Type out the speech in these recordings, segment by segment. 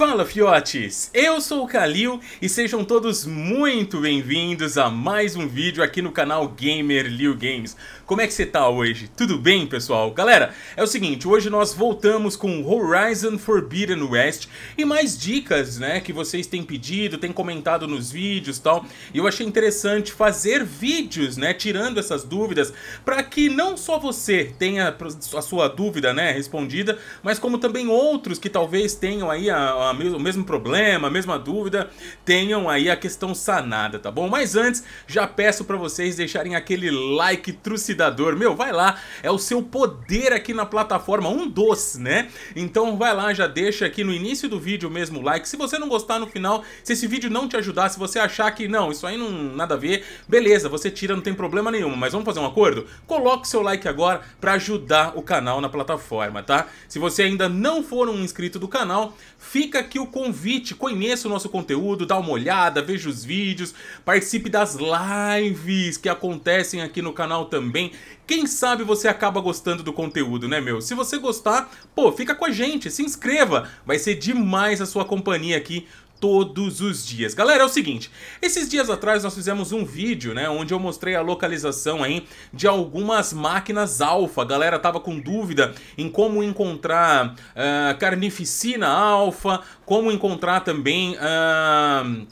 Fala fiotes, eu sou o Kalil e sejam todos muito bem-vindos a mais um vídeo aqui no canal Gamer Liu Games. Como é que você tá hoje? Tudo bem, pessoal? Galera, é o seguinte, hoje nós voltamos com Horizon Forbidden West e mais dicas, né, que vocês têm pedido, têm comentado nos vídeos e tal. E eu achei interessante fazer vídeos, né, tirando essas dúvidas, para que não só você tenha a sua dúvida, né, respondida, mas como também outros que talvez tenham aí a, a o mesmo problema, a mesma dúvida, tenham aí a questão sanada, tá bom? Mas antes, já peço para vocês deixarem aquele like trucidador. Meu, vai lá, é o seu poder aqui na plataforma, um doce, né? Então vai lá, já deixa aqui no início do vídeo mesmo o like. Se você não gostar no final, se esse vídeo não te ajudar, se você achar que não, isso aí não nada a ver, beleza, você tira, não tem problema nenhum. Mas vamos fazer um acordo? Coloque seu like agora para ajudar o canal na plataforma, tá? Se você ainda não for um inscrito do canal, fica aqui o convite, conheça o nosso conteúdo, dá uma olhada, veja os vídeos, participe das lives que acontecem aqui no canal também. Quem sabe você acaba gostando do conteúdo, né, meu? Se você gostar, pô, fica com a gente, se inscreva, vai ser demais a sua companhia aqui todos os dias. Galera, é o seguinte, esses dias atrás nós fizemos um vídeo, né, onde eu mostrei a localização aí de algumas máquinas alfa. A galera tava com dúvida em como encontrar uh, carnificina alfa, como encontrar também... Uh,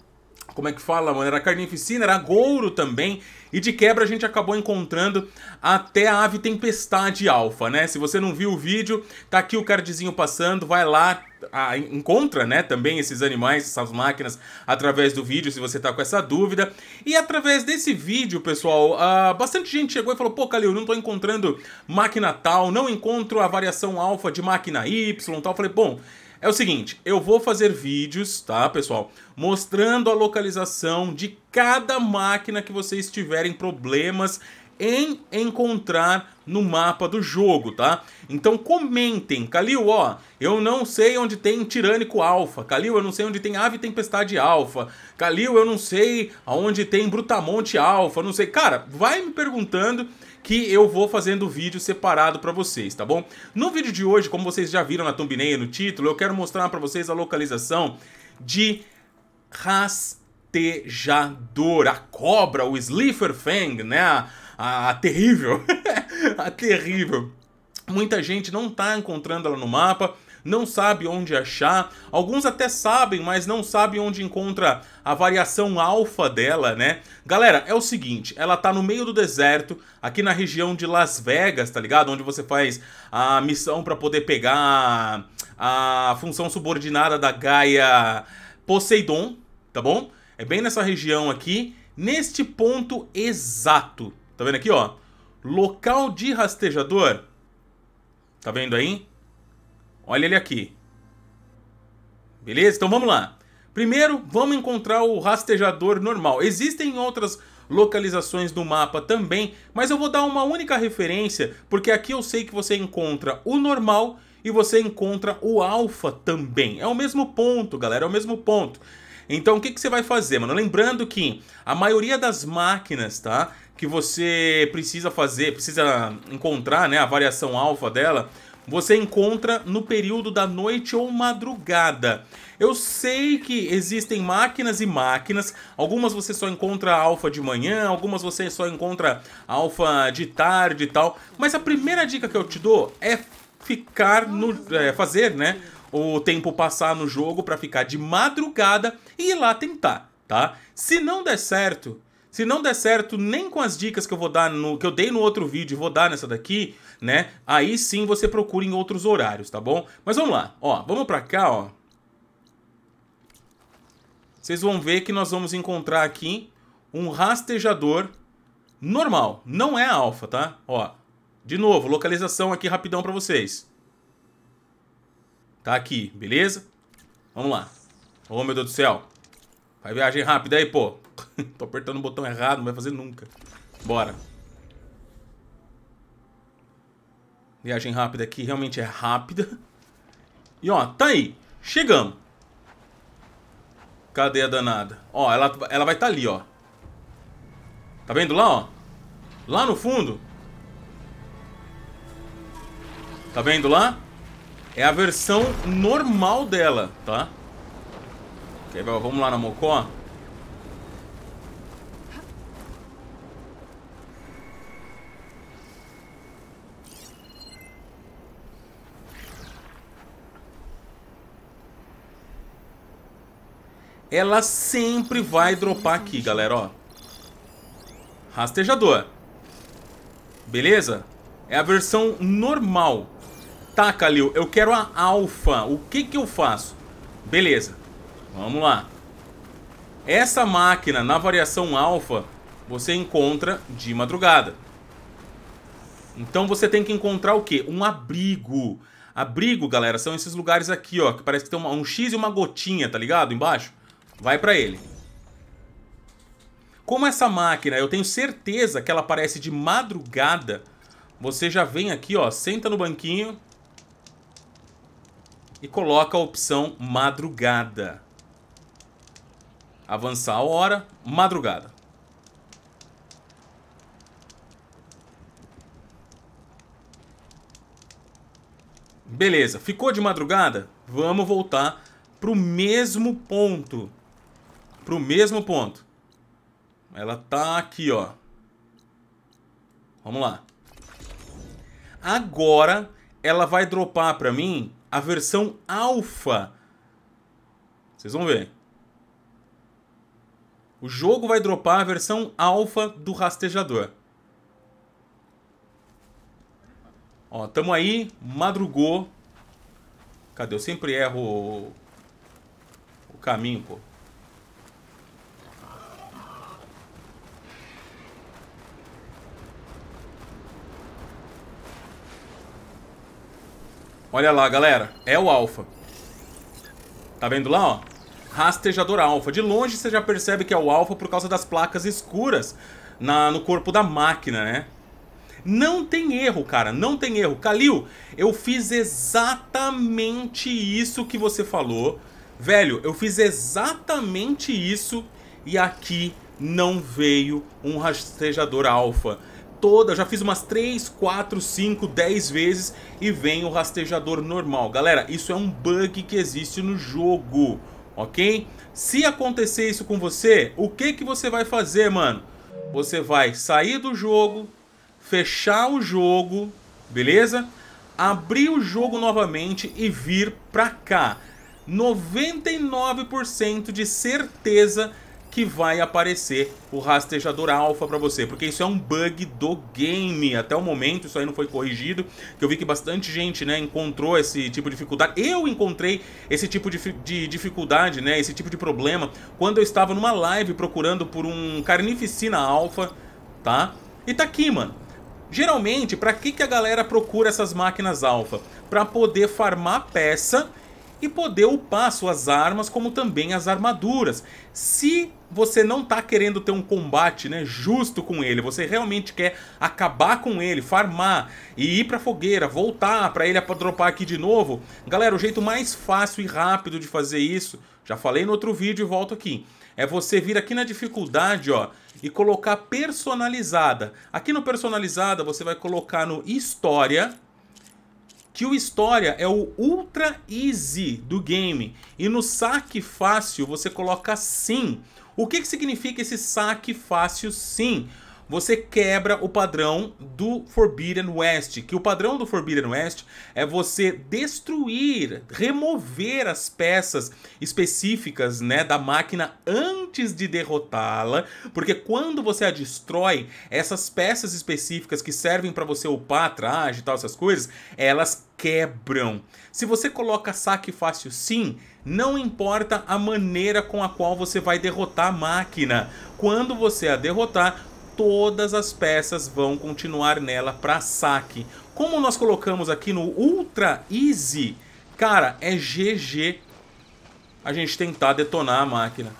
como é que fala, mano? Era carnificina, era gouro também. E de quebra a gente acabou encontrando até a ave tempestade alfa, né? Se você não viu o vídeo, tá aqui o cardzinho passando, vai lá, a, encontra né, também esses animais, essas máquinas, através do vídeo, se você tá com essa dúvida. E através desse vídeo, pessoal, uh, bastante gente chegou e falou, pô, Calil, não tô encontrando máquina tal, não encontro a variação alfa de máquina Y tal. Eu falei, bom, é o seguinte, eu vou fazer vídeos, tá, pessoal? Mostrando a localização de cada máquina que vocês tiverem problemas em encontrar no mapa do jogo, tá? Então comentem, Calil, ó, eu não sei onde tem Tirânico Alfa, Calil, eu não sei onde tem Ave Tempestade Alfa, Calil, eu não sei aonde tem Brutamonte Alfa, não sei. Cara, vai me perguntando que eu vou fazendo vídeo separado para vocês, tá bom? No vídeo de hoje, como vocês já viram na thumbnail, no título, eu quero mostrar para vocês a localização de rastejador, a cobra, o Slifer Fang, né? A, a, a terrível, a terrível. Muita gente não tá encontrando ela no mapa, não sabe onde achar. Alguns até sabem, mas não sabem onde encontra a variação alfa dela, né? Galera, é o seguinte, ela tá no meio do deserto, aqui na região de Las Vegas, tá ligado? Onde você faz a missão para poder pegar a função subordinada da Gaia Poseidon, tá bom? É bem nessa região aqui, neste ponto exato. Tá vendo aqui, ó? Local de rastejador. Tá vendo aí? Olha ele aqui. Beleza? Então vamos lá. Primeiro, vamos encontrar o rastejador normal. Existem outras localizações do mapa também, mas eu vou dar uma única referência, porque aqui eu sei que você encontra o normal e você encontra o alfa também. É o mesmo ponto, galera, é o mesmo ponto. Então o que, que você vai fazer, mano? Lembrando que a maioria das máquinas, tá? Que você precisa fazer, precisa encontrar né, a variação alfa dela, você encontra no período da noite ou madrugada. Eu sei que existem máquinas e máquinas, algumas você só encontra alfa de manhã, algumas você só encontra alfa de tarde e tal, mas a primeira dica que eu te dou é ficar no é, fazer, né, o tempo passar no jogo para ficar de madrugada e ir lá tentar, tá? Se não der certo, se não der certo nem com as dicas que eu vou dar no que eu dei no outro vídeo, vou dar nessa daqui, né? Aí sim você procura em outros horários, tá bom? Mas vamos lá, ó, vamos para cá, ó. Vocês vão ver que nós vamos encontrar aqui um rastejador normal, não é alfa, tá? Ó, de novo, localização aqui rapidão para vocês. Tá aqui, beleza? Vamos lá. Ô, meu Deus do céu. vai viagem rápida aí, pô. Tô apertando o botão errado, não vai fazer nunca. Bora. Viagem rápida aqui, realmente é rápida. E ó, tá aí. Chegamos. Cadê a danada? Ó, ela, ela vai estar tá ali, ó. Tá vendo lá, ó? Lá no fundo. Tá vendo lá? É a versão normal dela, tá? vamos lá na Mocó. Ela sempre vai dropar aqui, galera, ó. Rastejador. Beleza? É a versão normal. Tá, Kalil, eu quero a alfa. O que que eu faço? Beleza. Vamos lá. Essa máquina, na variação alfa, você encontra de madrugada. Então você tem que encontrar o quê? Um abrigo. Abrigo, galera, são esses lugares aqui, ó. Que parece que tem uma, um X e uma gotinha, tá ligado? Embaixo. Vai para ele. Como essa máquina, eu tenho certeza que ela aparece de madrugada. Você já vem aqui, ó, senta no banquinho e coloca a opção madrugada. Avançar a hora, madrugada. Beleza, ficou de madrugada? Vamos voltar para o mesmo ponto para o mesmo ponto. Ela tá aqui, ó. Vamos lá. Agora ela vai dropar para mim a versão alfa. Vocês vão ver. O jogo vai dropar a versão alfa do rastejador. Ó, tamo aí, madrugou. Cadê? Eu sempre erro o, o caminho, pô. Olha lá, galera. É o alfa. Tá vendo lá, ó? Rastejador alfa. De longe você já percebe que é o alfa por causa das placas escuras na, no corpo da máquina, né? Não tem erro, cara, não tem erro. Kalil, eu fiz exatamente isso que você falou. Velho, eu fiz exatamente isso e aqui não veio um rastejador alfa toda, já fiz umas 3, 4, 5, 10 vezes e vem o rastejador normal. Galera, isso é um bug que existe no jogo, ok? Se acontecer isso com você, o que, que você vai fazer, mano? Você vai sair do jogo, fechar o jogo, beleza? Abrir o jogo novamente e vir pra cá. 99% de certeza que que vai aparecer o rastejador alfa para você, porque isso é um bug do game. Até o momento isso aí não foi corrigido, que eu vi que bastante gente, né, encontrou esse tipo de dificuldade. Eu encontrei esse tipo de, de dificuldade, né, esse tipo de problema quando eu estava numa live procurando por um carnificina alfa, tá? E tá aqui, mano. Geralmente, para que que a galera procura essas máquinas alfa? Para poder farmar peça e poder upar suas armas, como também as armaduras. Se você não está querendo ter um combate né, justo com ele, você realmente quer acabar com ele, farmar e ir pra fogueira, voltar para ele dropar aqui de novo, galera, o jeito mais fácil e rápido de fazer isso, já falei no outro vídeo e volto aqui, é você vir aqui na dificuldade, ó, e colocar personalizada. Aqui no personalizada você vai colocar no história, que o História é o Ultra Easy do game. E no saque fácil você coloca sim. O que, que significa esse saque fácil sim? você quebra o padrão do Forbidden West, que o padrão do Forbidden West é você destruir, remover as peças específicas, né, da máquina antes de derrotá-la, porque quando você a destrói, essas peças específicas que servem para você upar traje e tal essas coisas, elas quebram. Se você coloca saque fácil sim, não importa a maneira com a qual você vai derrotar a máquina. Quando você a derrotar, todas as peças vão continuar nela para saque. Como nós colocamos aqui no Ultra Easy, cara, é GG a gente tentar detonar a máquina.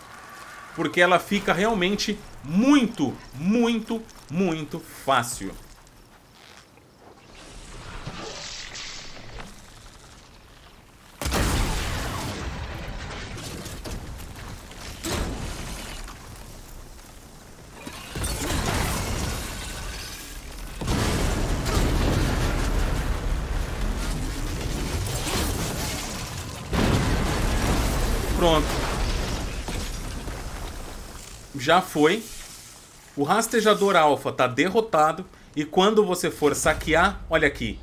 Porque ela fica realmente muito, muito, muito fácil. já foi. O rastejador alfa está derrotado. E quando você for saquear, olha aqui.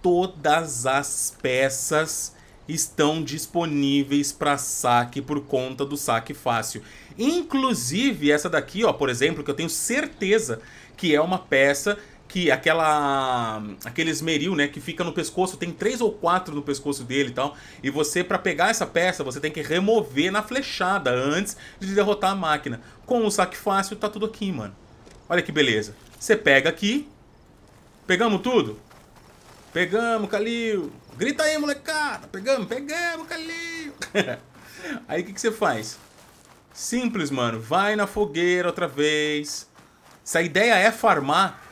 Todas as peças estão disponíveis para saque por conta do saque fácil. Inclusive essa daqui, ó, por exemplo, que eu tenho certeza que é uma peça que aquela aquele esmeril, né, que fica no pescoço, tem três ou quatro no pescoço dele e tal, e você para pegar essa peça, você tem que remover na flechada antes de derrotar a máquina. Com o saque fácil tá tudo aqui, mano. Olha que beleza. Você pega aqui. Pegamos tudo? Pegamos, Calil. Grita aí, molecada. Pegamos, pegamos, Calil. aí o que, que você faz? Simples, mano. Vai na fogueira outra vez. Se a ideia é farmar,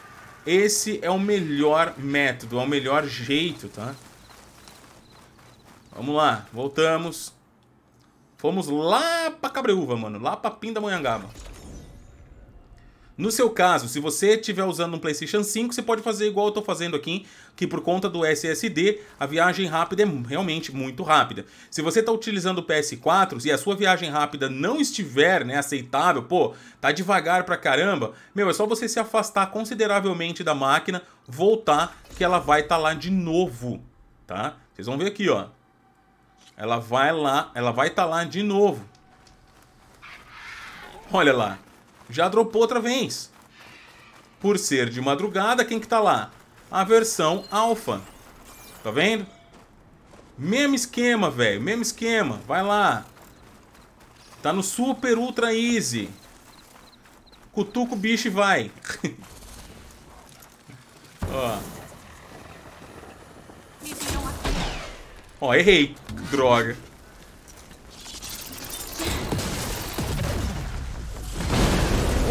esse é o melhor método, é o melhor jeito, tá? Vamos lá, voltamos. Fomos lá pra Cabreúva, mano. Lá pra Pindamonhangaba. No seu caso, se você estiver usando um PlayStation 5, você pode fazer igual eu estou fazendo aqui, que por conta do SSD, a viagem rápida é realmente muito rápida. Se você está utilizando o PS4 e a sua viagem rápida não estiver né, aceitável, pô, tá devagar pra caramba, meu, é só você se afastar consideravelmente da máquina, voltar, que ela vai estar tá lá de novo, tá? Vocês vão ver aqui, ó. Ela vai lá, ela vai estar tá lá de novo. Olha lá, já dropou outra vez. Por ser de madrugada, quem que tá lá? A versão alfa. Tá vendo? Mesmo esquema, velho. Mesmo esquema. Vai lá. Tá no super ultra easy. Cutuca o bicho e vai. Ó. Ó, errei. Droga.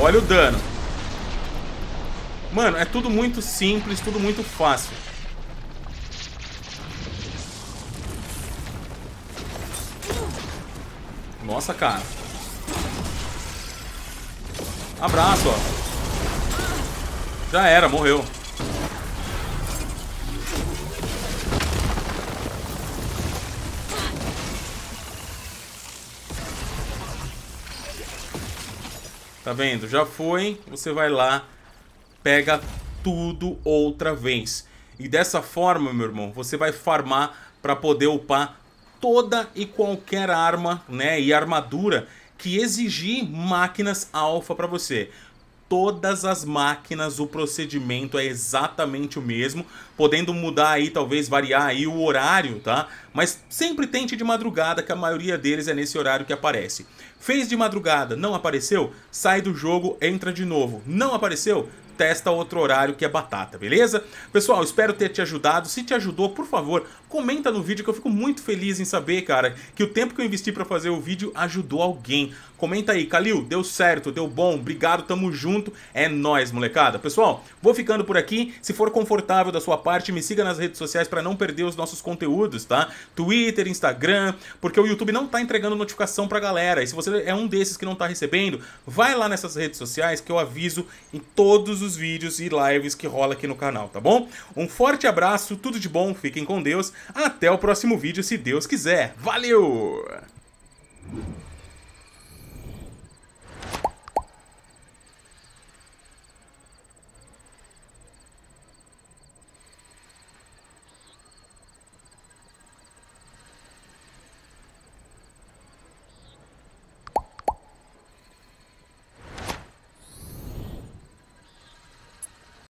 olha o dano. Mano, é tudo muito simples, tudo muito fácil. Nossa, cara. Abraço, ó. Já era, morreu. Tá vendo? Já foi, você vai lá, pega tudo outra vez. E dessa forma, meu irmão, você vai farmar para poder upar toda e qualquer arma, né, e armadura que exigir máquinas alfa para você todas as máquinas o procedimento é exatamente o mesmo, podendo mudar aí, talvez variar aí o horário, tá? Mas sempre tente de madrugada, que a maioria deles é nesse horário que aparece. Fez de madrugada, não apareceu? Sai do jogo, entra de novo. Não apareceu? testa outro horário que é batata, beleza? Pessoal, espero ter te ajudado. Se te ajudou, por favor, comenta no vídeo que eu fico muito feliz em saber, cara, que o tempo que eu investi para fazer o vídeo ajudou alguém. Comenta aí, Calil, deu certo, deu bom, obrigado, tamo junto, é nós, molecada. Pessoal, vou ficando por aqui. Se for confortável da sua parte, me siga nas redes sociais para não perder os nossos conteúdos, tá? Twitter, Instagram, porque o YouTube não tá entregando notificação pra galera. E se você é um desses que não tá recebendo, vai lá nessas redes sociais que eu aviso em todos os vídeos e lives que rola aqui no canal, tá bom? Um forte abraço, tudo de bom, fiquem com Deus até o próximo vídeo, se Deus quiser. Valeu!